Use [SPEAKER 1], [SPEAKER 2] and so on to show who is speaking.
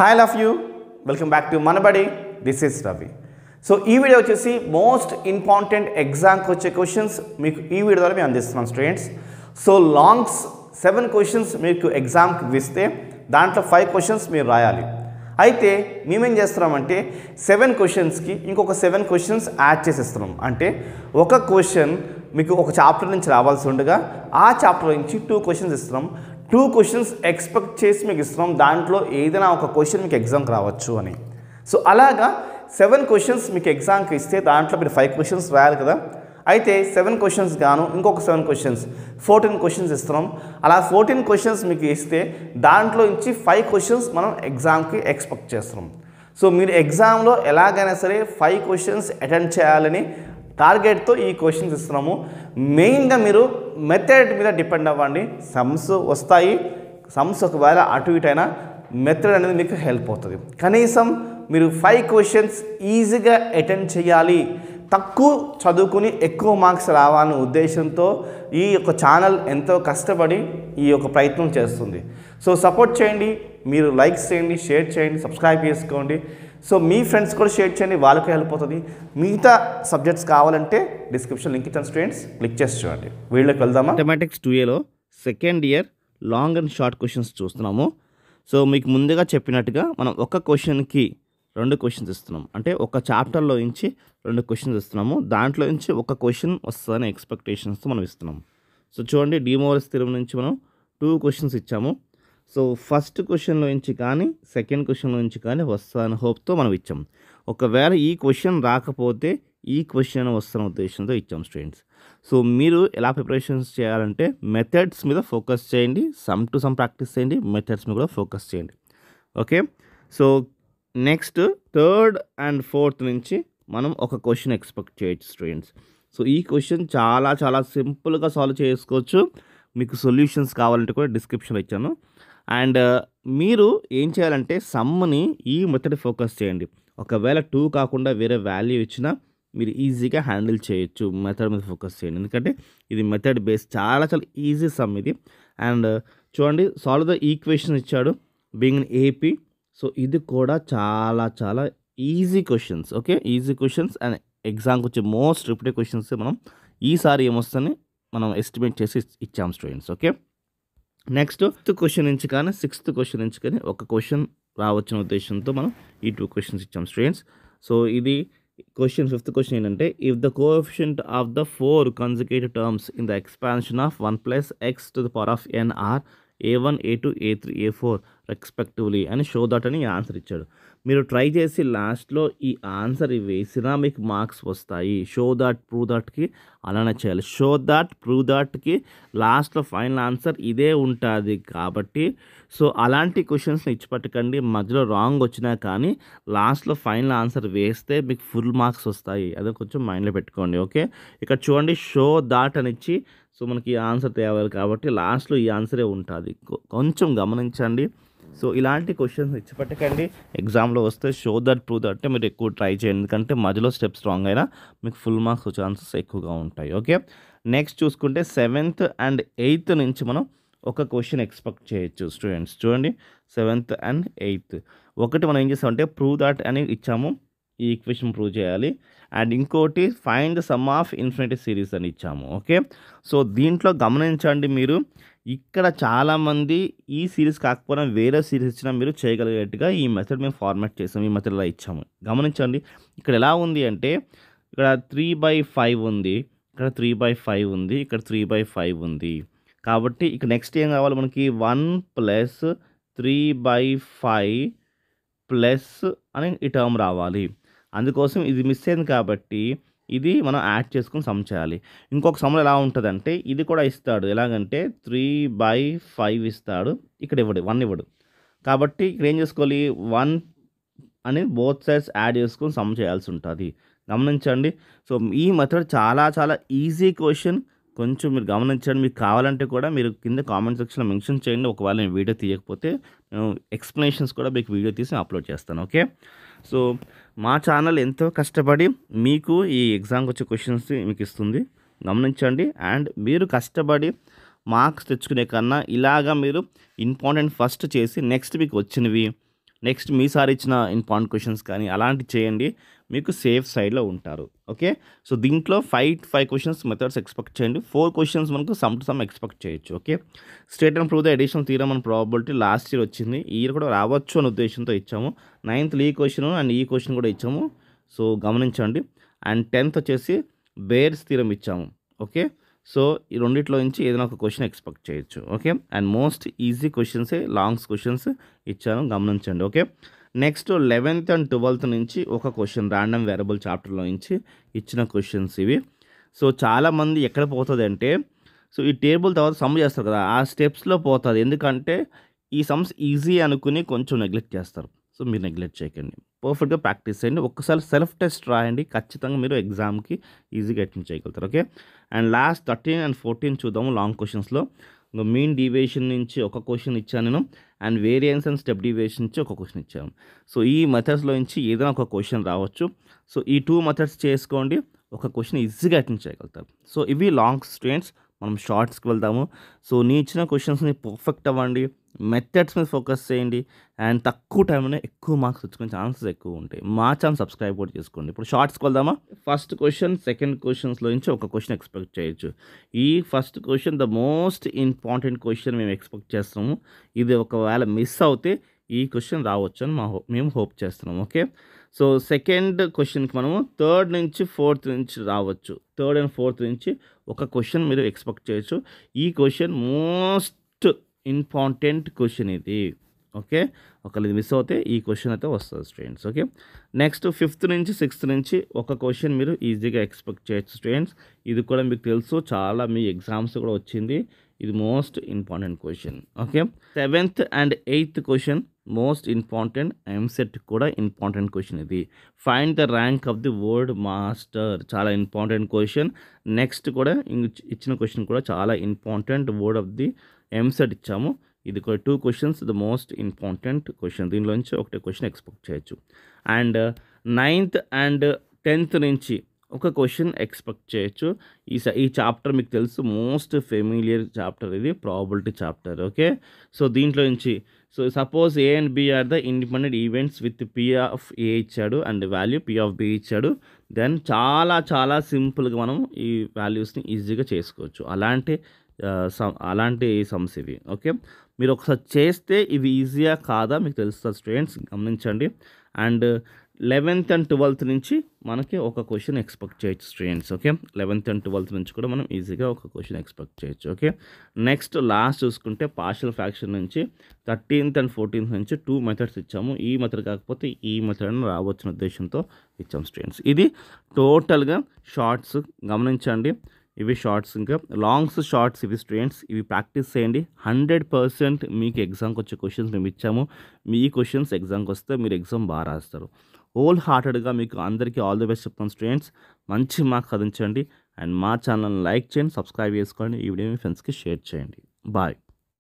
[SPEAKER 1] hi love you welcome back to Manabadi this is Ravi so ఈ video వచ్చేసి most important ఎగ్జామ్కి వచ్చే క్వశ్చన్స్ మీకు ఈ వీడియో ద్వారా మేము అందిస్తున్నాం students so longs seven questions మీకు ఎగ్జామ్కి ఇస్తే దాంట్లో ఫైవ్ క్వశ్చన్స్ మీరు రాయాలి అయితే మేమేం చేస్తున్నామంటే సెవెన్ క్వశ్చన్స్కి ఇంకొక సెవెన్ క్వశ్చన్స్ యాడ్ చేసేస్తున్నాం అంటే ఒక క్వశ్చన్ మీకు ఒక చాప్టర్ నుంచి రావాల్సి ఉండగా ఆ చాప్టర్ నుంచి టూ క్వశ్చన్స్ ఇస్తున్నాం టూ క్వశ్చన్స్ ఎక్స్పెక్ట్ చేసి మీకు ఇస్తున్నాం దాంట్లో ఏదైనా ఒక క్వశ్చన్ మీకు ఎగ్జామ్కి రావచ్చు అని సో అలాగా సెవెన్ క్వశ్చన్స్ మీకు ఎగ్జామ్కి ఇస్తే దాంట్లో మీరు ఫైవ్ క్వశ్చన్స్ రాయాలి కదా అయితే సెవెన్ క్వశ్చన్స్ గాను ఇంకొక సెవెన్ క్వశ్చన్స్ ఫోర్టీన్ క్వశ్చన్స్ ఇస్తున్నాం అలా ఫోర్టీన్ క్వశ్చన్స్ మీకు ఇస్తే దాంట్లో నుంచి ఫైవ్ క్వశ్చన్స్ మనం ఎగ్జామ్కి ఎక్స్పెక్ట్ చేస్తున్నాం సో మీరు ఎగ్జామ్లో ఎలాగైనా సరే ఫైవ్ క్వశ్చన్స్ అటెండ్ చేయాలని టార్గెట్తో ఈ క్వశ్చన్స్ ఇస్తున్నాము మెయిన్గా మీరు మెథడ్ మీద డిపెండ్ అవ్వండి సమ్స్ వస్తాయి సమ్స్ ఒకవేళ అటు ఇటు అయినా మెథడ్ అనేది మీకు హెల్ప్ అవుతుంది కనీసం మీరు ఫైవ్ క్వశ్చన్స్ ఈజీగా అటెండ్ చేయాలి తక్కువ చదువుకుని ఎక్కువ మార్క్స్ రావాలనే ఉద్దేశంతో ఈ యొక్క ఛానల్ ఎంతో కష్టపడి ఈ యొక్క ప్రయత్నం చేస్తుంది సో సపోర్ట్ చేయండి మీరు లైక్స్ చేయండి షేర్ చేయండి సబ్స్క్రైబ్ చేసుకోండి సో మీ ఫ్రెండ్స్ కూడా షేర్ చేయండి వాళ్ళకే హెల్ప్ అవుతుంది మిగతా సబ్జెక్ట్స్ కావాలంటే డిస్క్రిప్షన్ లింక్ ఇచ్చాను స్టూడెంట్స్ క్లిక్ చేసి చూడండి వీళ్ళకి వెళ్దామా మ్యాథమెటిక్స్ టూ ఏలో second year long and short questions చూస్తున్నాము సో మీకు ముందుగా చెప్పినట్టుగా మనం ఒక క్వశ్చన్కి రెండు క్వశ్చన్స్ ఇస్తున్నాం అంటే ఒక చాప్టర్లో నుంచి రెండు క్వశ్చన్స్ ఇస్తున్నాము దాంట్లో నుంచి ఒక క్వశ్చన్ వస్తుందనే ఎక్స్పెక్టేషన్స్తో మనం ఇస్తున్నాం సో చూడండి డిమోరస్ స్థిరం నుంచి మనం టూ క్వశ్చన్స్ ఇచ్చాము సో ఫస్ట్ క్వశ్చన్లో నుంచి కానీ సెకండ్ క్వశ్చన్లో నుంచి కానీ వస్తాను హోప్తో మనం ఇచ్చాం ఒకవేళ ఈ క్వశ్చన్ రాకపోతే ఈ క్వశ్చన్ వస్తున్న ఉద్దేశంతో ఇచ్చాం స్టూడెంట్స్ సో మీరు ఎలా ప్రిపరేషన్స్ చేయాలంటే మెథడ్స్ మీద ఫోకస్ చేయండి సమ్ టు సమ్ ప్రాక్టీస్ చేయండి మెథడ్స్ మీద కూడా ఫోకస్ చేయండి okay so next third and fourth నుంచి మనం ఒక క్వశ్చన్ ఎక్స్పెక్ట్ చేయొచ్చు స్టూడెంట్స్ సో ఈ క్వశ్చన్ చాలా చాలా సింపుల్గా సాల్వ్ చేసుకోవచ్చు మీకు సొల్యూషన్స్ కావాలంటే కూడా డిస్క్రిప్షన్లో ఇచ్చాను అండ్ మీరు ఏం చేయాలంటే సమ్ని ఈ మెథడ్ ఫోకస్ చేయండి ఒకవేళ టూ కాకుండా వేరే వాల్యూ ఇచ్చినా మీరు ఈజీగా హ్యాండిల్ చేయొచ్చు మెథడ్ మీద ఫోకస్ చేయండి ఎందుకంటే ఇది మెథడ్ బేస్ చాలా చాలా ఈజీ సమ్ ఇది అండ్ చూడండి సాల్వ్ ద ఈక్వేషన్ ఇచ్చాడు బీయింగ్ ఏపీ సో ఇది కూడా చాలా చాలా easy questions okay easy questions and ఎగ్జామ్కి వచ్చే మోస్ట్ రిపీటెడ్ క్వశ్చన్స్ మనం ఈసారి ఏమొస్తుందని మనం ఎస్టిమేట్ చేసి ఇచ్చాం students okay next fifth question నుంచి కానీ సిక్స్త్ క్వశ్చన్ నుంచి కానీ ఒక క్వశ్చన్ రావచ్చిన ఉద్దేశంతో మనం ఈ టూ క్వశ్చన్స్ ఇచ్చాం స్టూడెంట్స్ సో ఇది క్వశ్చన్ ఫిఫ్త్ క్వశ్చన్ ఏంటంటే if the coefficient of the four consecutive terms in the expansion of one plus x to the power of n are a one a two a three a four respectively అని show that అని answer ఇచ్చాడు మీరు try చేసి లాస్ట్లో ఈ answer వేసినా మీకు marks వస్తాయి షో దాట్ ప్రూ దాట్కి అలానే చేయాలి షో దాట్ ప్రూ దాట్కి లాస్ట్లో ఫైనల్ ఆన్సర్ ఇదే ఉంటుంది కాబట్టి సో అలాంటి క్వశ్చన్స్ని ఇచ్చిపెట్టకండి మధ్యలో రాంగ్ వచ్చినా కానీ లాస్ట్లో ఫైనల్ ఆన్సర్ వేస్తే మీకు ఫుల్ మార్క్స్ వస్తాయి అదే కొంచెం మైండ్లో పెట్టుకోండి ఓకే ఇక్కడ చూడండి షో దాట్ అని ఇచ్చి సో మనకి ఆన్సర్ తేవాలి కాబట్టి లాస్ట్లో ఈ ఆన్సరే ఉంటుంది కొంచెం గమనించండి సో ఇలాంటి క్వశ్చన్స్ ఇచ్చిపెట్టకండి ఎగ్జామ్లో వస్తే షో దట్ ప్రూవ్ దట్ మీరు ఎక్కువ ట్రై చేయండి ఎందుకంటే మధ్యలో స్టెప్ స్ట్రాంగ్ అయినా మీకు ఫుల్ మార్క్స్ ఛాన్సెస్ ఎక్కువగా ఉంటాయి ఓకే నెక్స్ట్ చూసుకుంటే సెవెంత్ అండ్ ఎయిత్ నుంచి మనం ఒక క్వశ్చన్ ఎక్స్పెక్ట్ చేయొచ్చు స్టూడెంట్స్ చూడండి సెవెంత్ అండ్ ఎయిత్ ఒకటి మనం ఏం చేస్తామంటే ప్రూవ్ దాట్ అని ఇచ్చాము ఈ ఈక్వేషన్ ప్రూవ్ చేయాలి అండ్ ఇంకోటి find the sum of infinity series అని ఇచ్చాము ఓకే సో దీంట్లో గమనించండి మీరు ఇక్కడ చాలామంది ఈ సిరీస్ కాకపోయినా వేరే సిరీస్ ఇచ్చినా మీరు చేయగలిగేట్టుగా ఈ మెథడ్ మేము ఫార్మాట్ చేసాము ఈ మెథడ్లో ఇచ్చాము గమనించండి ఇక్కడ ఎలా ఉంది అంటే ఇక్కడ త్రీ బై ఫైవ్ ఉంది ఇక్కడ త్రీ బై ఫైవ్ ఉంది ఇక్కడ త్రీ బై ఫైవ్ ఉంది కాబట్టి ఇక్కడ నెక్స్ట్ ఏం కావాలి మనకి one plus three by five plus అని ఈ టర్మ్ రావాలి అందుకోసం ఇది మిస్ అయింది కాబట్టి ఇది మనం యాడ్ చేసుకుని సమ్ చేయాలి ఇంకొక సమ్ ఎలా ఉంటుందంటే ఇది కూడా ఇస్తాడు ఎలాగంటే త్రీ బై ఫైవ్ ఇస్తాడు ఇక్కడ ఇవ్వడు వన్ ఇవ్వడు కాబట్టి ఇక్కడ ఏం చేసుకోవాలి వన్ అని బోత్ సైడ్స్ యాడ్ చేసుకుని సమ్ చేయాల్సి ఉంటుంది గమనించండి సో ఈ మెథడ్ చాలా చాలా ఈజీ క్వశ్చన్ కొంచెం మీరు గమనించండి మీకు కావాలంటే కూడా మీరు కింద కామెంట్ సెక్షన్లో మెన్షన్ చేయండి ఒకవేళ నేను వీడియో తీయకపోతే నేను ఎక్స్ప్లెనేషన్స్ కూడా మీకు వీడియో తీసి అప్లోడ్ చేస్తాను ఓకే సో మా ఛానల్ ఎంతో కష్టపడి మీకు ఈ ఎగ్జామ్కి వచ్చే క్వశ్చన్స్ మీకు ఇస్తుంది గమనించండి అండ్ మీరు కష్టపడి మార్క్స్ తెచ్చుకునే కన్నా ఇలాగా మీరు ఇంపార్టెంట్ ఫస్ట్ చేసి నెక్స్ట్ మీకు వచ్చినవి నెక్స్ట్ మీ సార్ ఇచ్చిన ఇంపార్టెంట్ క్వశ్చన్స్ కానీ అలాంటి చేయండి మీకు సేఫ్ సైడ్లో ఉంటారు ఓకే సో దీంట్లో five five questions methods expect చేయండి ఫోర్ క్వశ్చన్స్ మనకు సమ్ టు సమ్ ఎక్స్పెక్ట్ చేయొచ్చు okay state and prove the additional theorem and probability last year వచ్చింది ఈ ఇయర్ కూడా రావచ్చు అనే ఉద్దేశంతో ఇచ్చాము నైన్త్లో ఈ క్వశ్చన్ అండ్ ఈ క్వశ్చన్ కూడా ఇచ్చాము సో గమనించండి అండ్ టెన్త్ వచ్చేసి బేర్స్ తీరం ఇచ్చాము ఓకే సో ఈ రెండిట్లో నుంచి ఏదైనా ఒక క్వశ్చన్ ఎక్స్పెక్ట్ చేయొచ్చు ఓకే అండ్ మోస్ట్ ఈజీ క్వశ్చన్సే లాంగ్స్ క్వశ్చన్స్ ఇచ్చాను గమనించండి okay next eleventh and twelfth నుంచి ఒక క్వశ్చన్ ర్యాండమ్ వేరబుల్ చాప్టర్లో నుంచి ఇచ్చిన క్వశ్చన్స్ ఇవి సో చాలామంది ఎక్కడ పోతుంది అంటే సో ఈ టేబుల్ తర్వాత సమ్ చేస్తారు కదా ఆ స్టెప్స్లో పోతుంది ఎందుకంటే ఈ సమ్స్ ఈజీ అనుకుని కొంచెం నెగ్లెక్ట్ చేస్తారు సో మీరు నెగ్లెక్ట్ చేయకండి పర్ఫెక్ట్గా ప్రాక్టీస్ చేయండి ఒక్కసారి సెల్ఫ్ టెస్ట్ రాయండి ఖచ్చితంగా మీరు ఎగ్జామ్కి ఈజీగా అటెండ్ చేయగలుగుతారు okay and last thirteen and fourteen చూద్దాము లాంగ్ క్వశ్చన్స్లో మెయిన్ డివియేషన్ నుంచి ఒక క్వశ్చన్ ఇచ్చాను నేను and variance and step deviation నుంచి ఒక క్వశ్చన్ ఇచ్చాను సో ఈ మెథడ్స్లో నుంచి ఏదైనా ఒక క్వశ్చన్ రావచ్చు సో ఈ టూ మెథడ్స్ చేసుకోండి ఒక క్వశ్చన్ ఈజీగా అటెండ్ చేయగలుగుతారు సో ఇవి లాంగ్ స్టూడెంట్స్ మనం షార్ట్స్కి వెళ్దాము సో నీ ఇచ్చిన క్వశ్చన్స్ని పర్ఫెక్ట్ అవ్వండి మెథడ్స్ మీద ఫోకస్ చేయండి అండ్ తక్కువ టైంలో ఎక్కువ మార్క్స్ తెచ్చుకునే ఛాన్సెస్ ఎక్కువ ఉంటాయి మా ఛాన్స్ సబ్స్క్రైబ్ కూడా చేసుకోండి ఇప్పుడు షార్ట్స్కి వెళ్దామా ఫస్ట్ క్వశ్చన్ సెకండ్ క్వశ్చన్స్లో నుంచి ఒక క్వశ్చన్ ఎక్స్పెక్ట్ చేయొచ్చు ఈ first question the most important question మేము ఎక్స్పెక్ట్ చేస్తాము ఇది ఒకవేళ మిస్ అవుతే ఈ క్వశ్చన్ రావచ్చు అని మా హో మేము హోప్ చేస్తున్నాం ఓకే సో సెకండ్ క్వశ్చన్కి మనము థర్డ్ నుంచి ఫోర్త్ నుంచి రావచ్చు థర్డ్ అండ్ ఫోర్త్ నుంచి ఒక క్వశ్చన్ మీరు ఎక్స్పెక్ట్ చేయొచ్చు ఈ క్వశ్చన్ మోస్ట్ ఇంపార్టెంట్ క్వశ్చన్ ఇది ఓకే ఒకళ్ళు ఇది మిస్ అవుతే ఈ క్వశ్చన్ అయితే వస్తుంది స్టూడెంట్స్ ఓకే నెక్స్ట్ ఫిఫ్త్ నుంచి సిక్స్త్ నుంచి ఒక క్వశ్చన్ మీరు ఈజీగా ఎక్స్పెక్ట్ చేయొచ్చు స్టూడెంట్స్ ఇది కూడా మీకు తెలుసు చాలా మీ ఎగ్జామ్స్ కూడా వచ్చింది ఇది most important question okay seventh and eighth question most important EAMCET కూడా ఇంపార్టెంట్ క్వశ్చన్ ఇది find the rank of the world master చాలా ఇంపార్టెంట్ క్వశ్చన్ నెక్స్ట్ కూడా ఇచ్చిన క్వశ్చన్ కూడా చాలా important word of the EAMCET ఇచ్చాము ఇది two questions the most important question దీనిలోంచి ఒకటే క్వశ్చన్ ఎక్స్పెక్ట్ చేయొచ్చు అండ్ నైన్త్ అండ్ టెన్త్ నుంచి ఒక క్వశ్చన్ ఎక్స్పెక్ట్ చేయొచ్చు ఈ ఈ చాప్టర్ మీకు తెలుసు మోస్ట్ ఫెమిలియర్ చాప్టర్ ఇది ప్రాబిలిటీ చాప్టర్ ఓకే సో దీంట్లో నుంచి so suppose A and B are the independent events with P of A ఇచ్చాడు and value P of B ఇచ్చాడు దెన్ చాలా చాలా సింపుల్గా మనం ఈ వాల్యూస్ని ఈజీగా చేసుకోవచ్చు అలాంటి అలాంటి సమ్స్ ఇవి ఓకే మీరు ఒకసారి చేస్తే ఇవి ఈజీయా కాదా మీకు తెలుస్తుంది స్టూడెంట్స్ గమనించండి అండ్ లెవెన్త్ అండ్ ట్వెల్త్ నుంచి మనకి ఒక క్వశ్చన్ ఎక్స్పెక్ట్ చేయొచ్చు students okay eleventh and twelfth నుంచి కూడా మనం ఈజీగా ఒక క్వశ్చన్ ఎక్స్పెక్ట్ చేయొచ్చు ఓకే నెక్స్ట్ లాస్ట్ చూసుకుంటే పార్షల్ ఫ్యాక్షన్ నుంచి థర్టీన్త్ అండ్ ఫోర్టీన్త్ నుంచి టూ మెథడ్స్ ఇచ్చాము ఈ మెథడ్ కాకపోతే ఈ మెథడ్ను రావచ్చిన ఉద్దేశంతో ఇచ్చాము స్టూడెంట్స్ ఇది టోటల్గా షార్ట్స్ గమనించండి ఇవి షార్ట్స్ ఇంకా లాంగ్స్ షార్ట్స్ ఇవి స్టూడెంట్స్ ఇవి ప్రాక్టీస్ చేయండి హండ్రెడ్ పర్సెంట్ మీకు ఎగ్జామ్కి వచ్చే క్వశ్చన్స్ మేము ఇచ్చాము మీ క్వశ్చన్స్ ఎగ్జామ్కి వస్తే మీరు ఎగ్జామ్ బాగా రాస్తారు హోల్ హార్టెడ్గా మీకు అందరికీ ఆల్ ది బెస్ట్ చెప్తాను స్టూడెంట్స్ మంచి మార్క్స్ సాధించండి అండ్ మా ఛానల్ని లైక్ చేయండి సబ్స్క్రైబ్ చేసుకోండి ఈ వీడియో మీ ఫ్రెండ్స్కి షేర్ చేయండి బాయ్